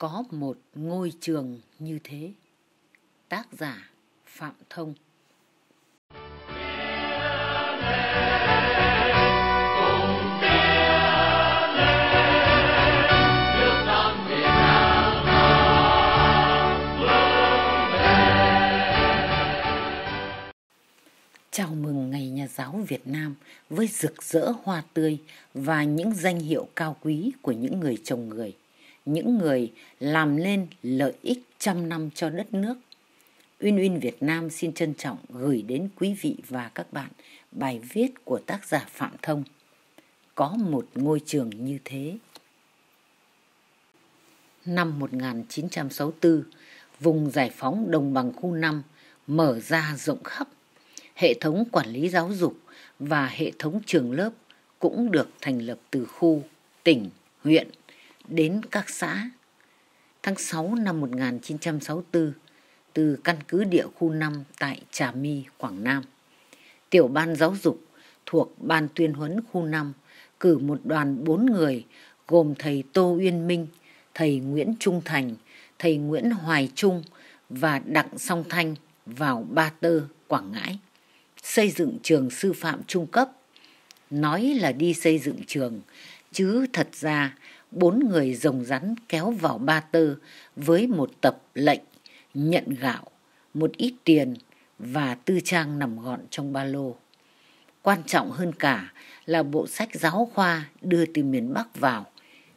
có một ngôi trường như thế tác giả phạm thông chào mừng Ngày Nhà giáo Việt Nam với rực rỡ hoa tươi và những danh hiệu cao quý của những người chồng người những người làm nên lợi ích trăm năm cho đất nước. Uyên Uyên Việt Nam xin trân trọng gửi đến quý vị và các bạn bài viết của tác giả Phạm Thông. Có một ngôi trường như thế. Năm 1964, vùng giải phóng đồng bằng khu 5 mở ra rộng khắp. Hệ thống quản lý giáo dục và hệ thống trường lớp cũng được thành lập từ khu, tỉnh, huyện đến các xã. Tháng 6 năm 1964, từ căn cứ địa khu 5 tại Trà My, Quảng Nam, tiểu ban giáo dục thuộc ban tuyên huấn khu 5 cử một đoàn 4 người gồm thầy Tô Uyên Minh, thầy Nguyễn Trung Thành, thầy Nguyễn Hoài Trung và Đặng Song Thanh vào Ba Tơ, Quảng Ngãi, xây dựng trường sư phạm trung cấp. Nói là đi xây dựng trường, chứ thật ra bốn người rồng rắn kéo vào ba tơ với một tập lệnh, nhận gạo, một ít tiền và tư trang nằm gọn trong ba lô. Quan trọng hơn cả là bộ sách giáo khoa đưa từ miền Bắc vào.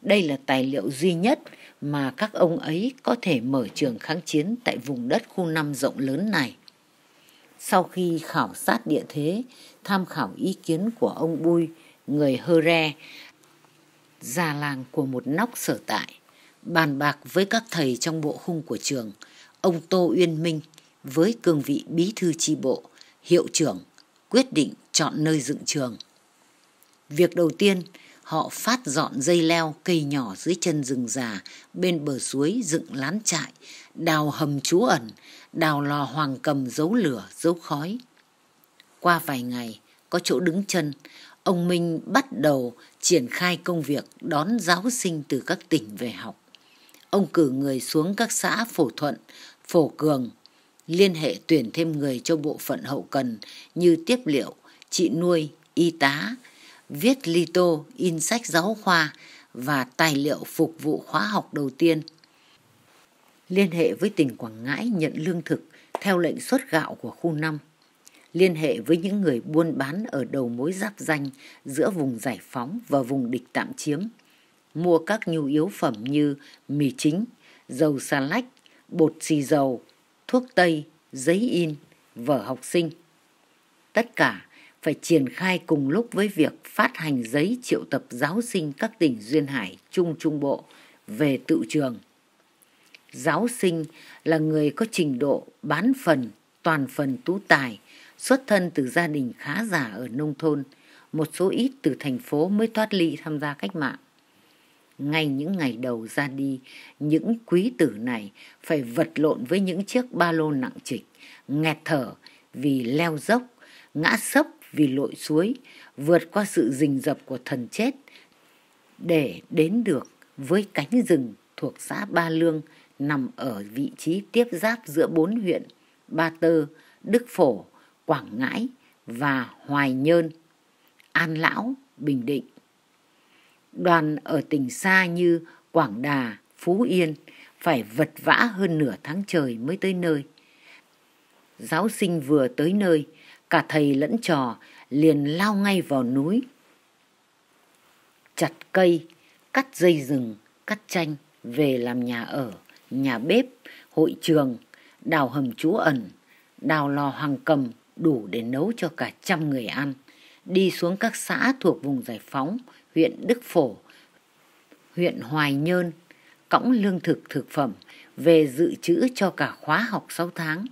Đây là tài liệu duy nhất mà các ông ấy có thể mở trường kháng chiến tại vùng đất khu năm rộng lớn này. Sau khi khảo sát địa thế, tham khảo ý kiến của ông Bui, người Hơ Re, già làng của một nóc sở tại, bàn bạc với các thầy trong bộ khung của trường, ông Tô Uyên Minh với cương vị bí thư tri bộ, hiệu trưởng, quyết định chọn nơi dựng trường. Việc đầu tiên, họ phát dọn dây leo cây nhỏ dưới chân rừng già bên bờ suối dựng lán trại, đào hầm trú ẩn, đào lò hoàng cầm giấu lửa, giấu khói. Qua vài ngày, có chỗ đứng chân, ông Minh bắt đầu triển khai công việc đón giáo sinh từ các tỉnh về học. Ông cử người xuống các xã Phổ Thuận, Phổ Cường, liên hệ tuyển thêm người cho bộ phận hậu cần như tiếp liệu, trị nuôi, y tá, viết ly tô, in sách giáo khoa và tài liệu phục vụ khóa học đầu tiên. Liên hệ với tỉnh Quảng Ngãi nhận lương thực theo lệnh xuất gạo của khu 5 liên hệ với những người buôn bán ở đầu mối giáp danh giữa vùng giải phóng và vùng địch tạm chiếm, mua các nhu yếu phẩm như mì chính, dầu xà lách, bột xì dầu, thuốc tây, giấy in, vở học sinh. Tất cả phải triển khai cùng lúc với việc phát hành giấy triệu tập giáo sinh các tỉnh Duyên Hải, Trung Trung Bộ về tự trường. Giáo sinh là người có trình độ bán phần, toàn phần tú tài xuất thân từ gia đình khá giả ở nông thôn, một số ít từ thành phố mới thoát ly tham gia cách mạng. Ngay những ngày đầu ra đi, những quý tử này phải vật lộn với những chiếc ba lô nặng trịch, nghẹt thở vì leo dốc, ngã sấp vì lội suối, vượt qua sự rình rập của thần chết để đến được với cánh rừng thuộc xã Ba Lương nằm ở vị trí tiếp giáp giữa bốn huyện Ba Tơ, Đức Phổ Quảng Ngãi và Hoài Nhơn, An Lão, Bình Định. Đoàn ở tỉnh xa như Quảng Đà, Phú Yên phải vật vã hơn nửa tháng trời mới tới nơi. Giáo sinh vừa tới nơi, cả thầy lẫn trò liền lao ngay vào núi. Chặt cây, cắt dây rừng, cắt chanh về làm nhà ở, nhà bếp, hội trường, đào hầm trú ẩn, đào lò hoàng cầm, đủ để nấu cho cả trăm người ăn, đi xuống các xã thuộc vùng giải phóng, huyện Đức Phổ, huyện Hoài Nhơn, cõng lương thực thực phẩm về dự trữ cho cả khóa học 6 tháng.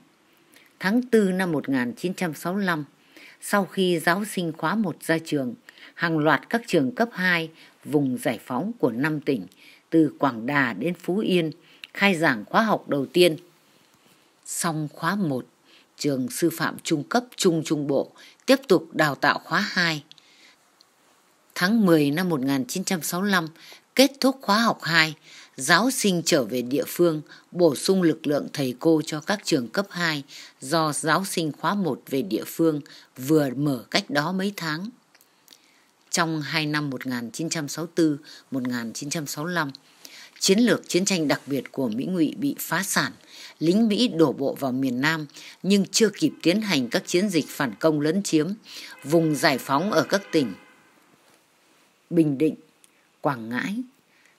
Tháng 4 năm 1965, sau khi giáo sinh khóa 1 ra trường, hàng loạt các trường cấp 2 vùng giải phóng của năm tỉnh từ Quảng Đà đến Phú Yên khai giảng khóa học đầu tiên. Xong khóa 1 trường sư phạm trung cấp trung trung bộ, tiếp tục đào tạo khóa 2. Tháng 10 năm 1965, kết thúc khóa học 2, giáo sinh trở về địa phương, bổ sung lực lượng thầy cô cho các trường cấp 2 do giáo sinh khóa 1 về địa phương vừa mở cách đó mấy tháng. Trong 2 năm 1964-1965, chiến lược chiến tranh đặc biệt của Mỹ Ngụy bị phá sản – lính Mỹ đổ bộ vào miền Nam nhưng chưa kịp tiến hành các chiến dịch phản công lấn chiếm, vùng giải phóng ở các tỉnh Bình Định, Quảng Ngãi,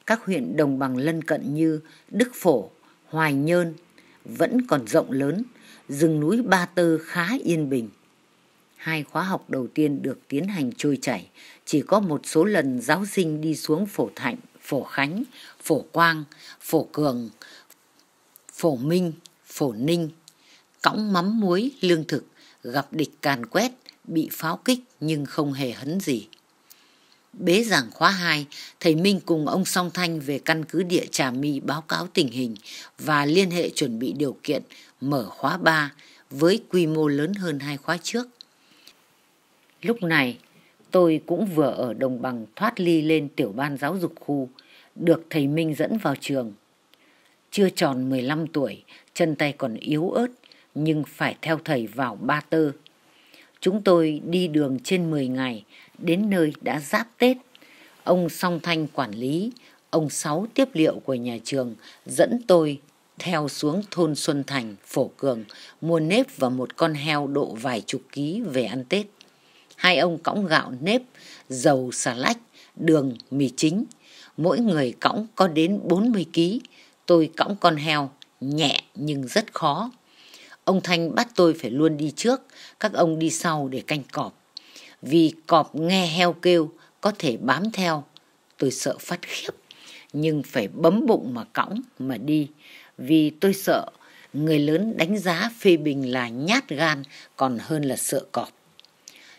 các huyện đồng bằng lân cận như Đức Phổ, Hoài Nhơn vẫn còn rộng lớn, rừng núi Ba Tơ khá yên bình. Hai khóa học đầu tiên được tiến hành trôi chảy, chỉ có một số lần giáo sinh đi xuống Phổ Thạnh, Phổ Khánh, Phổ Quang, Phổ Cường, phổ minh, phổ ninh, cõng mắm muối, lương thực, gặp địch càn quét, bị pháo kích nhưng không hề hấn gì. Bế giảng khóa 2, thầy Minh cùng ông Song Thanh về căn cứ địa Trà My báo cáo tình hình và liên hệ chuẩn bị điều kiện mở khóa 3 với quy mô lớn hơn hai khóa trước. Lúc này, tôi cũng vừa ở đồng bằng thoát ly lên tiểu ban giáo dục khu, được thầy Minh dẫn vào trường chưa tròn 15 tuổi, chân tay còn yếu ớt, nhưng phải theo thầy vào Ba Tơ. Chúng tôi đi đường trên 10 ngày, đến nơi đã giáp Tết. Ông Song Thanh quản lý, ông Sáu tiếp liệu của nhà trường dẫn tôi theo xuống thôn Xuân Thành, Phổ Cường, mua nếp và một con heo độ vài chục ký về ăn Tết. Hai ông cõng gạo nếp, dầu xà lách, đường, mì chính. Mỗi người cõng có đến 40 ký, Tôi cõng con heo, nhẹ nhưng rất khó. Ông Thanh bắt tôi phải luôn đi trước, các ông đi sau để canh cọp. Vì cọp nghe heo kêu, có thể bám theo. Tôi sợ phát khiếp, nhưng phải bấm bụng mà cõng mà đi. Vì tôi sợ người lớn đánh giá phê bình là nhát gan còn hơn là sợ cọp.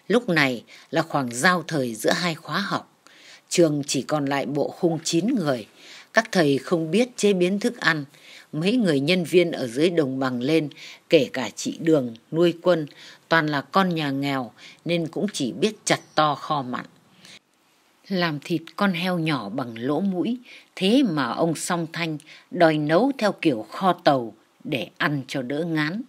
Lúc này là khoảng giao thời giữa hai khóa học. Trường chỉ còn lại bộ khung chín người các thầy không biết chế biến thức ăn mấy người nhân viên ở dưới đồng bằng lên kể cả chị đường nuôi quân toàn là con nhà nghèo nên cũng chỉ biết chặt to kho mặn làm thịt con heo nhỏ bằng lỗ mũi thế mà ông song thanh đòi nấu theo kiểu kho tàu để ăn cho đỡ ngán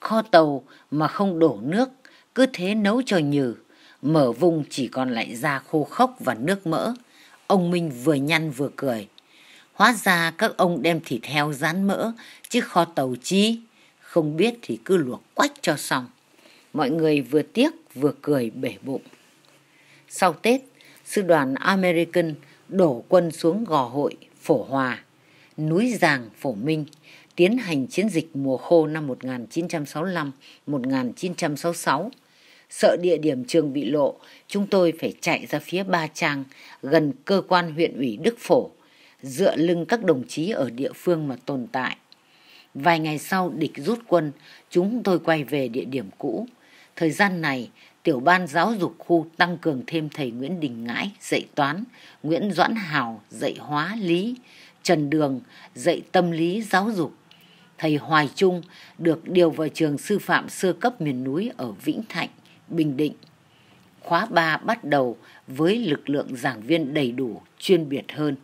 kho tàu mà không đổ nước cứ thế nấu cho nhừ mở vùng chỉ còn lại da khô khốc và nước mỡ ông minh vừa nhăn vừa cười Hóa ra các ông đem thịt heo rán mỡ, chứ kho tàu chi. Không biết thì cứ luộc quách cho xong. Mọi người vừa tiếc vừa cười bể bụng. Sau Tết, sư đoàn American đổ quân xuống gò hội Phổ Hòa, núi Giàng Phổ Minh, tiến hành chiến dịch mùa khô năm 1965-1966. Sợ địa điểm trường bị lộ, chúng tôi phải chạy ra phía Ba Trang, gần cơ quan huyện ủy Đức Phổ, dựa lưng các đồng chí ở địa phương mà tồn tại. Vài ngày sau địch rút quân, chúng tôi quay về địa điểm cũ. Thời gian này, tiểu ban giáo dục khu tăng cường thêm thầy Nguyễn Đình Ngãi dạy toán, Nguyễn Doãn Hào dạy hóa lý, Trần Đường dạy tâm lý giáo dục. Thầy Hoài Trung được điều vào trường sư phạm sơ cấp miền núi ở Vĩnh Thạnh, Bình Định. Khóa 3 bắt đầu với lực lượng giảng viên đầy đủ, chuyên biệt hơn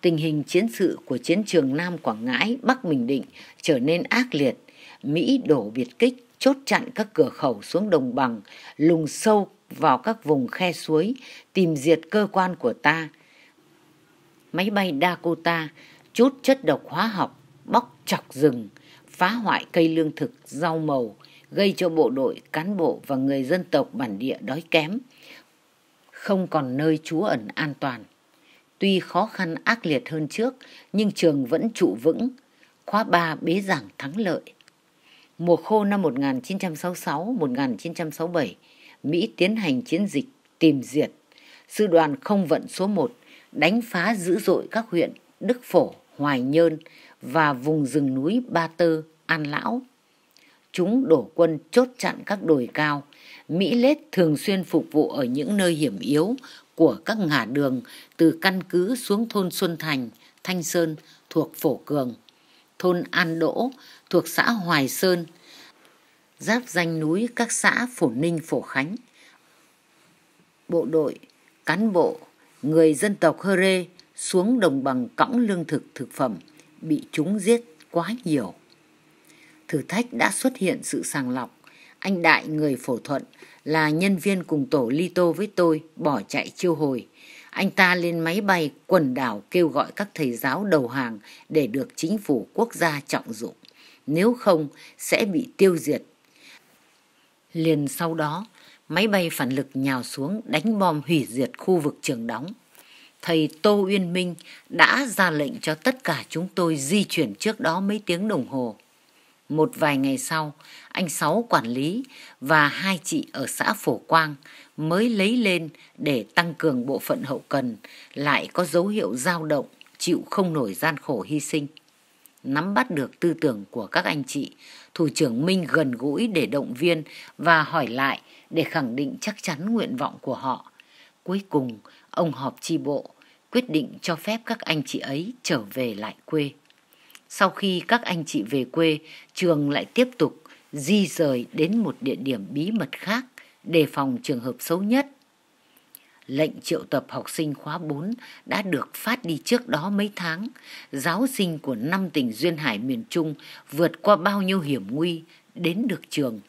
tình hình chiến sự của chiến trường Nam Quảng Ngãi, Bắc Bình Định trở nên ác liệt. Mỹ đổ biệt kích, chốt chặn các cửa khẩu xuống đồng bằng, lùng sâu vào các vùng khe suối, tìm diệt cơ quan của ta. Máy bay Dakota chút chất độc hóa học, bóc chọc rừng, phá hoại cây lương thực, rau màu, gây cho bộ đội, cán bộ và người dân tộc bản địa đói kém, không còn nơi trú ẩn an toàn. Tuy khó khăn ác liệt hơn trước, nhưng trường vẫn trụ vững. Khóa 3 bế giảng thắng lợi. Mùa khô năm 1966-1967, Mỹ tiến hành chiến dịch tìm diệt. Sư đoàn không vận số 1 đánh phá dữ dội các huyện Đức Phổ, Hoài Nhơn và vùng rừng núi Ba Tơ, An Lão chúng đổ quân chốt chặn các đồi cao. Mỹ Lết thường xuyên phục vụ ở những nơi hiểm yếu của các ngả đường từ căn cứ xuống thôn Xuân Thành, Thanh Sơn thuộc Phổ Cường, thôn An Đỗ thuộc xã Hoài Sơn, giáp danh núi các xã Phổ Ninh, Phổ Khánh. Bộ đội, cán bộ, người dân tộc Hơ Rê xuống đồng bằng cõng lương thực thực phẩm bị chúng giết quá nhiều thử thách đã xuất hiện sự sàng lọc. Anh Đại người phổ thuận là nhân viên cùng tổ ly tô với tôi bỏ chạy chiêu hồi. Anh ta lên máy bay quần đảo kêu gọi các thầy giáo đầu hàng để được chính phủ quốc gia trọng dụng. Nếu không sẽ bị tiêu diệt. Liền sau đó, máy bay phản lực nhào xuống đánh bom hủy diệt khu vực trường đóng. Thầy Tô Uyên Minh đã ra lệnh cho tất cả chúng tôi di chuyển trước đó mấy tiếng đồng hồ. Một vài ngày sau, anh Sáu quản lý và hai chị ở xã Phổ Quang mới lấy lên để tăng cường bộ phận hậu cần, lại có dấu hiệu dao động, chịu không nổi gian khổ hy sinh. Nắm bắt được tư tưởng của các anh chị, Thủ trưởng Minh gần gũi để động viên và hỏi lại để khẳng định chắc chắn nguyện vọng của họ. Cuối cùng, ông họp chi bộ, quyết định cho phép các anh chị ấy trở về lại quê. Sau khi các anh chị về quê, trường lại tiếp tục di rời đến một địa điểm bí mật khác đề phòng trường hợp xấu nhất. Lệnh triệu tập học sinh khóa 4 đã được phát đi trước đó mấy tháng. Giáo sinh của năm tỉnh Duyên Hải miền Trung vượt qua bao nhiêu hiểm nguy đến được trường.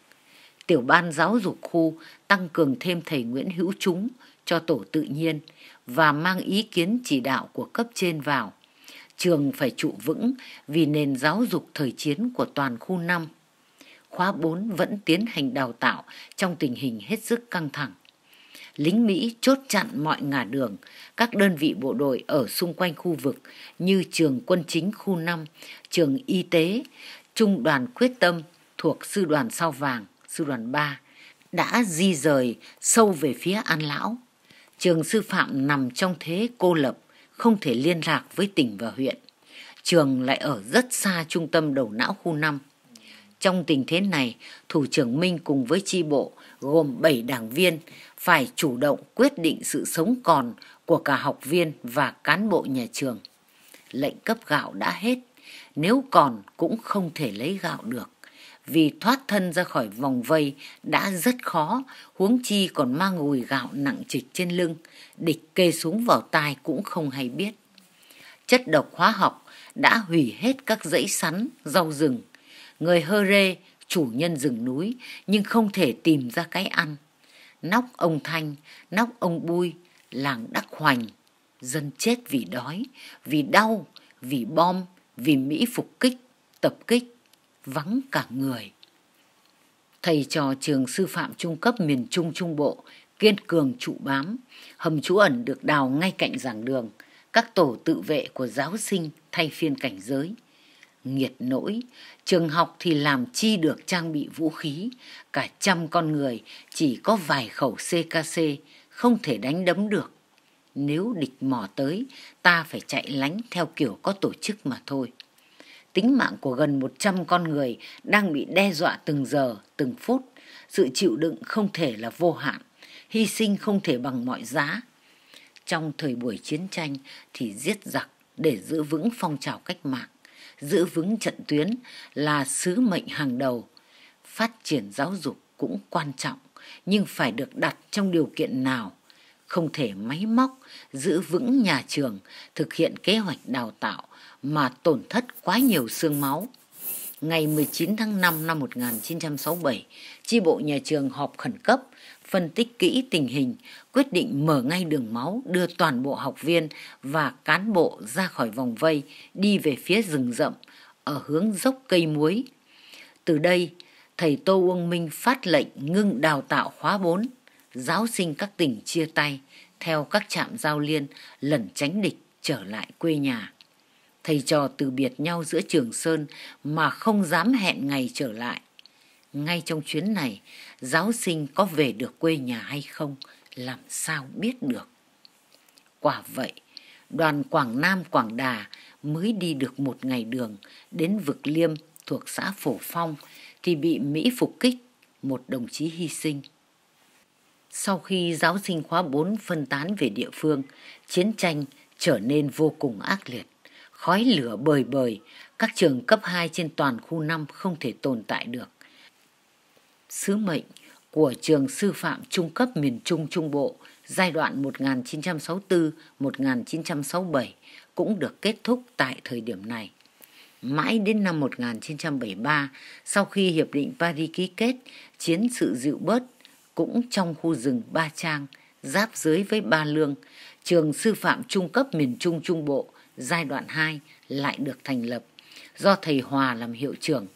Tiểu ban giáo dục khu tăng cường thêm thầy Nguyễn Hữu Trúng cho tổ tự nhiên và mang ý kiến chỉ đạo của cấp trên vào trường phải trụ vững vì nền giáo dục thời chiến của toàn khu 5. Khóa 4 vẫn tiến hành đào tạo trong tình hình hết sức căng thẳng. Lính Mỹ chốt chặn mọi ngả đường, các đơn vị bộ đội ở xung quanh khu vực như trường quân chính khu 5, trường y tế, trung đoàn quyết tâm thuộc sư đoàn sao vàng, sư đoàn 3 đã di rời sâu về phía An Lão. Trường sư phạm nằm trong thế cô lập không thể liên lạc với tỉnh và huyện. Trường lại ở rất xa trung tâm đầu não khu 5. Trong tình thế này, Thủ trưởng Minh cùng với tri bộ gồm 7 đảng viên phải chủ động quyết định sự sống còn của cả học viên và cán bộ nhà trường. Lệnh cấp gạo đã hết, nếu còn cũng không thể lấy gạo được vì thoát thân ra khỏi vòng vây đã rất khó, huống chi còn mang gùi gạo nặng trịch trên lưng, địch kê súng vào tai cũng không hay biết. Chất độc hóa học đã hủy hết các dãy sắn, rau rừng. Người hơ rê, chủ nhân rừng núi, nhưng không thể tìm ra cái ăn. Nóc ông Thanh, nóc ông Bui, làng Đắc Hoành. Dân chết vì đói, vì đau, vì bom, vì Mỹ phục kích, tập kích vắng cả người. Thầy trò trường sư phạm trung cấp miền Trung Trung Bộ kiên cường trụ bám, hầm trú ẩn được đào ngay cạnh giảng đường, các tổ tự vệ của giáo sinh thay phiên cảnh giới. Nghiệt nỗi, trường học thì làm chi được trang bị vũ khí, cả trăm con người chỉ có vài khẩu CKC, không thể đánh đấm được. Nếu địch mò tới, ta phải chạy lánh theo kiểu có tổ chức mà thôi tính mạng của gần 100 con người đang bị đe dọa từng giờ, từng phút. Sự chịu đựng không thể là vô hạn, hy sinh không thể bằng mọi giá. Trong thời buổi chiến tranh thì giết giặc để giữ vững phong trào cách mạng, giữ vững trận tuyến là sứ mệnh hàng đầu. Phát triển giáo dục cũng quan trọng, nhưng phải được đặt trong điều kiện nào? Không thể máy móc, giữ vững nhà trường, thực hiện kế hoạch đào tạo, mà tổn thất quá nhiều xương máu. Ngày 19 tháng 5 năm 1967, tri bộ nhà trường họp khẩn cấp, phân tích kỹ tình hình, quyết định mở ngay đường máu đưa toàn bộ học viên và cán bộ ra khỏi vòng vây đi về phía rừng rậm ở hướng dốc cây muối. Từ đây, thầy Tô Uông Minh phát lệnh ngưng đào tạo khóa 4, giáo sinh các tỉnh chia tay theo các trạm giao liên lần tránh địch trở lại quê nhà thầy trò từ biệt nhau giữa Trường Sơn mà không dám hẹn ngày trở lại. Ngay trong chuyến này, giáo sinh có về được quê nhà hay không, làm sao biết được. Quả vậy, đoàn Quảng Nam Quảng Đà mới đi được một ngày đường đến vực Liêm thuộc xã Phổ Phong thì bị Mỹ phục kích, một đồng chí hy sinh. Sau khi giáo sinh khóa 4 phân tán về địa phương, chiến tranh trở nên vô cùng ác liệt khói lửa bời bời, các trường cấp 2 trên toàn khu 5 không thể tồn tại được. Sứ mệnh của trường sư phạm trung cấp miền Trung Trung Bộ giai đoạn 1964-1967 cũng được kết thúc tại thời điểm này. Mãi đến năm 1973, sau khi Hiệp định Paris ký kết, chiến sự dịu bớt, cũng trong khu rừng Ba Trang, giáp giới với Ba Lương, trường sư phạm trung cấp miền Trung Trung Bộ giai đoạn 2 lại được thành lập do thầy Hòa làm hiệu trưởng.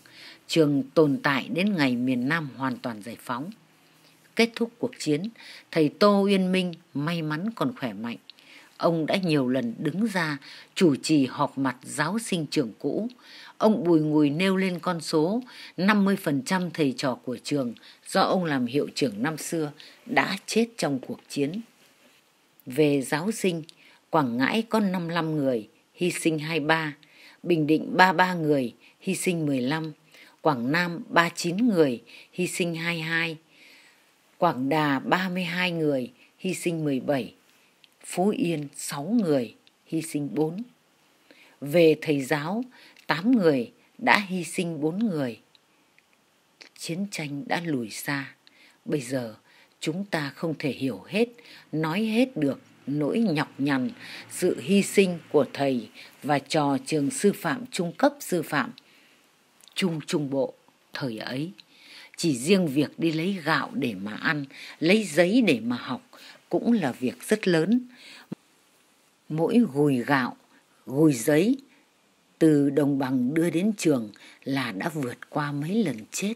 Trường tồn tại đến ngày miền Nam hoàn toàn giải phóng. Kết thúc cuộc chiến, thầy Tô Uyên Minh may mắn còn khỏe mạnh. Ông đã nhiều lần đứng ra chủ trì họp mặt giáo sinh trường cũ. Ông bùi ngùi nêu lên con số 50% thầy trò của trường do ông làm hiệu trưởng năm xưa đã chết trong cuộc chiến. Về giáo sinh, Quảng Ngãi có 55 người, hy sinh 23, Bình Định 33 người, hy sinh 15, Quảng Nam 39 người, hy sinh 22, Quảng Đà 32 người, hy sinh 17, Phú Yên 6 người, hy sinh 4. Về thầy giáo, 8 người đã hy sinh 4 người. Chiến tranh đã lùi xa, bây giờ chúng ta không thể hiểu hết, nói hết được nỗi nhọc nhằn, sự hy sinh của thầy và trò trường sư phạm trung cấp sư phạm trung trung bộ thời ấy. Chỉ riêng việc đi lấy gạo để mà ăn, lấy giấy để mà học cũng là việc rất lớn. Mỗi gùi gạo, gùi giấy từ đồng bằng đưa đến trường là đã vượt qua mấy lần chết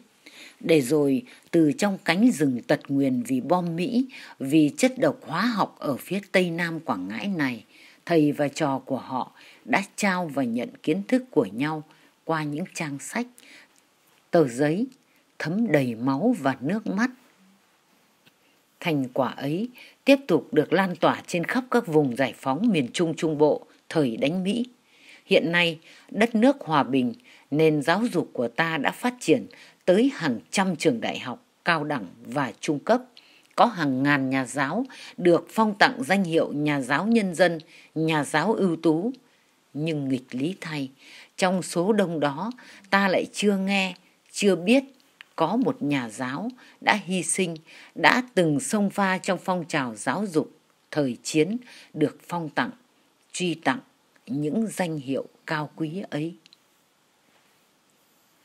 để rồi từ trong cánh rừng tật nguyền vì bom Mỹ, vì chất độc hóa học ở phía Tây Nam Quảng Ngãi này, thầy và trò của họ đã trao và nhận kiến thức của nhau qua những trang sách, tờ giấy thấm đầy máu và nước mắt. Thành quả ấy tiếp tục được lan tỏa trên khắp các vùng giải phóng miền Trung Trung Bộ thời đánh Mỹ. Hiện nay, đất nước hòa bình – nền giáo dục của ta đã phát triển tới hàng trăm trường đại học, cao đẳng và trung cấp. Có hàng ngàn nhà giáo được phong tặng danh hiệu nhà giáo nhân dân, nhà giáo ưu tú. Nhưng nghịch lý thay, trong số đông đó ta lại chưa nghe, chưa biết có một nhà giáo đã hy sinh, đã từng xông pha trong phong trào giáo dục thời chiến được phong tặng, truy tặng những danh hiệu cao quý ấy.